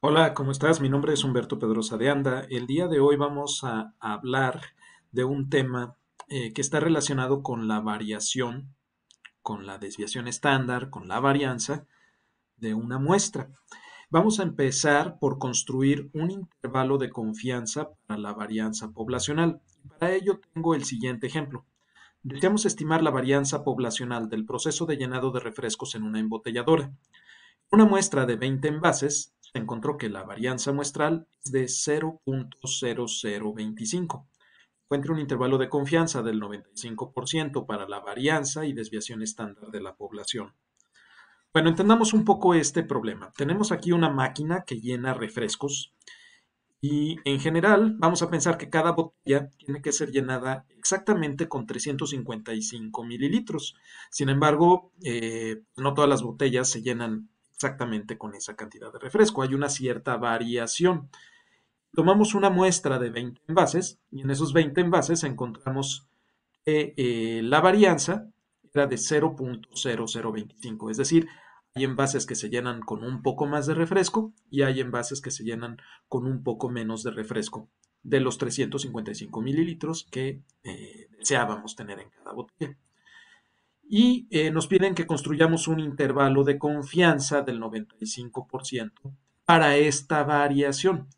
Hola, ¿cómo estás? Mi nombre es Humberto Pedrosa de Anda. El día de hoy vamos a hablar de un tema eh, que está relacionado con la variación, con la desviación estándar, con la varianza de una muestra. Vamos a empezar por construir un intervalo de confianza para la varianza poblacional. Para ello tengo el siguiente ejemplo. Deseamos estimar la varianza poblacional del proceso de llenado de refrescos en una embotelladora. Una muestra de 20 envases encontró que la varianza muestral es de 0.0025. Encuentra un intervalo de confianza del 95% para la varianza y desviación estándar de la población. Bueno, entendamos un poco este problema. Tenemos aquí una máquina que llena refrescos y en general vamos a pensar que cada botella tiene que ser llenada exactamente con 355 mililitros. Sin embargo, eh, no todas las botellas se llenan exactamente con esa cantidad de refresco. Hay una cierta variación. Tomamos una muestra de 20 envases y en esos 20 envases encontramos que eh, la varianza era de 0.0025, es decir, hay envases que se llenan con un poco más de refresco y hay envases que se llenan con un poco menos de refresco de los 355 mililitros que eh, deseábamos tener en cada botella y eh, nos piden que construyamos un intervalo de confianza del 95% para esta variación.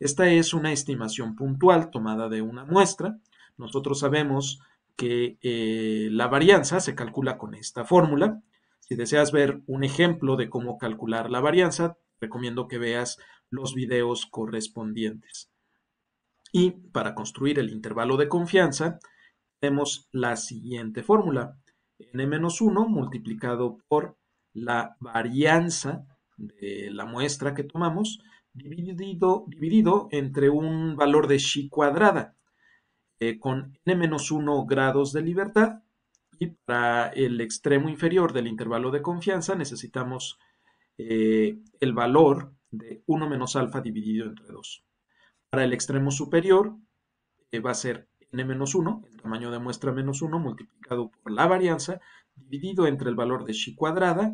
Esta es una estimación puntual tomada de una muestra. Nosotros sabemos que eh, la varianza se calcula con esta fórmula. Si deseas ver un ejemplo de cómo calcular la varianza, recomiendo que veas los videos correspondientes. Y para construir el intervalo de confianza, tenemos la siguiente fórmula n-1 multiplicado por la varianza de la muestra que tomamos dividido, entre un valor de chi cuadrada eh, con n-1 menos grados de libertad y para el extremo inferior del intervalo de confianza necesitamos eh, el valor de 1 menos alfa dividido entre 2. Para el extremo superior eh, va a ser n-1, el tamaño de muestra menos 1 multiplicado por la varianza, dividido entre el valor de chi cuadrada,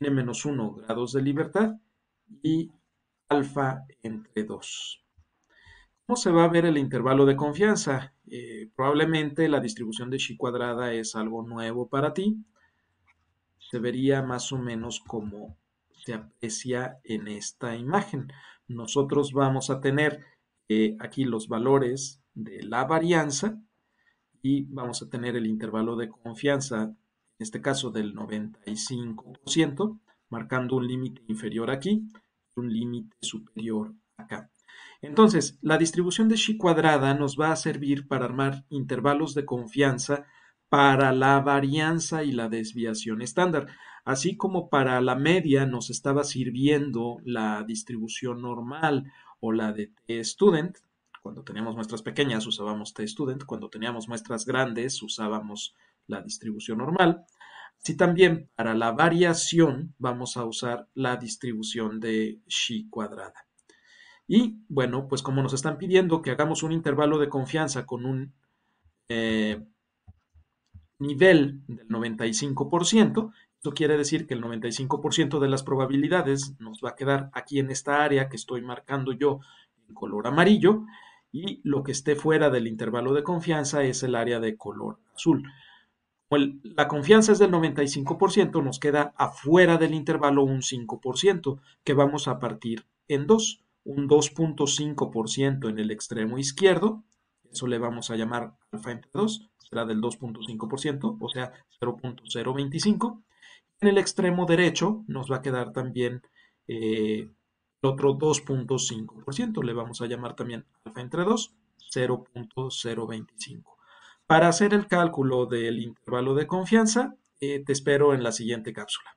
n-1 grados de libertad, y alfa entre 2. ¿Cómo se va a ver el intervalo de confianza? Eh, probablemente la distribución de chi cuadrada es algo nuevo para ti. Se vería más o menos como se aprecia en esta imagen. Nosotros vamos a tener eh, aquí los valores de la varianza y vamos a tener el intervalo de confianza, en este caso del 95%, marcando un límite inferior aquí y un límite superior acá. Entonces, la distribución de chi cuadrada nos va a servir para armar intervalos de confianza para la varianza y la desviación estándar, así como para la media nos estaba sirviendo la distribución normal o la de T-Student, cuando teníamos muestras pequeñas usábamos T-student, cuando teníamos muestras grandes usábamos la distribución normal. Si también para la variación vamos a usar la distribución de chi cuadrada. Y bueno, pues como nos están pidiendo que hagamos un intervalo de confianza con un eh, nivel del 95%, esto quiere decir que el 95% de las probabilidades nos va a quedar aquí en esta área que estoy marcando yo en color amarillo y lo que esté fuera del intervalo de confianza es el área de color azul. Como la confianza es del 95%, nos queda afuera del intervalo un 5% que vamos a partir en dos. Un 2.5% en el extremo izquierdo, eso le vamos a llamar alfa entre 2, será del 2.5%, o sea 0.025. En el extremo derecho nos va a quedar también eh, el otro 2.5%, le vamos a llamar también alfa entre 2, 0.025. Para hacer el cálculo del intervalo de confianza, eh, te espero en la siguiente cápsula.